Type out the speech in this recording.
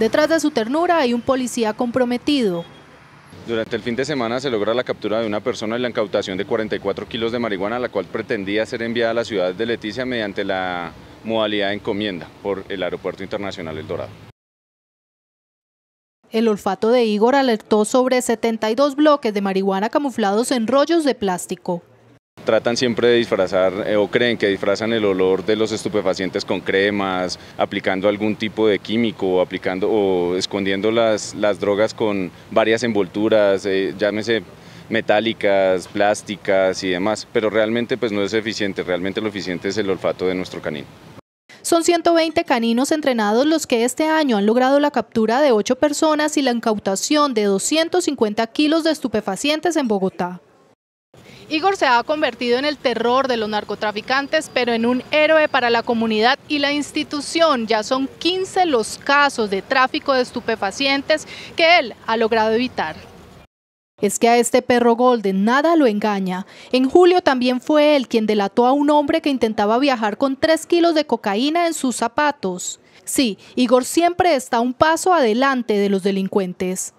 Detrás de su ternura hay un policía comprometido. Durante el fin de semana se logra la captura de una persona y la incautación de 44 kilos de marihuana, la cual pretendía ser enviada a la ciudad de Leticia mediante la modalidad de encomienda por el Aeropuerto Internacional El Dorado. El olfato de Igor alertó sobre 72 bloques de marihuana camuflados en rollos de plástico tratan siempre de disfrazar eh, o creen que disfrazan el olor de los estupefacientes con cremas, aplicando algún tipo de químico, aplicando o escondiendo las, drogas con varias envolturas, eh, llámese metálicas, plásticas y demás, pero realmente pues no es eficiente, realmente lo eficiente es el olfato de nuestro canino. Son 120 caninos entrenados los que este año han logrado la captura de 8 personas y la incautación de 250 kilos de estupefacientes en Bogotá. Igor se ha convertido en el terror de los narcotraficantes, pero en un héroe para la comunidad y la institución. Ya son 15 los casos de tráfico de estupefacientes que él ha logrado evitar. Es que a este perro Golden nada lo engaña. En julio también fue él quien delató a un hombre que intentaba viajar con 3 kilos de cocaína en sus zapatos. Sí, Igor siempre está un paso adelante de los delincuentes.